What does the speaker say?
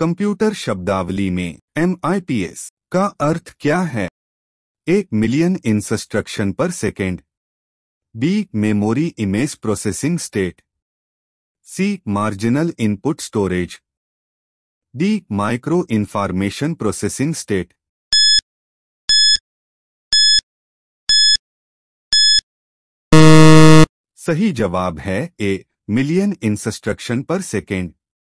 computer शब्दावली में M का अर्थ क्या है एक million instruction per second B memory image processing state C marginal input storage D micro information processing state सही जवाब है A million instruction per second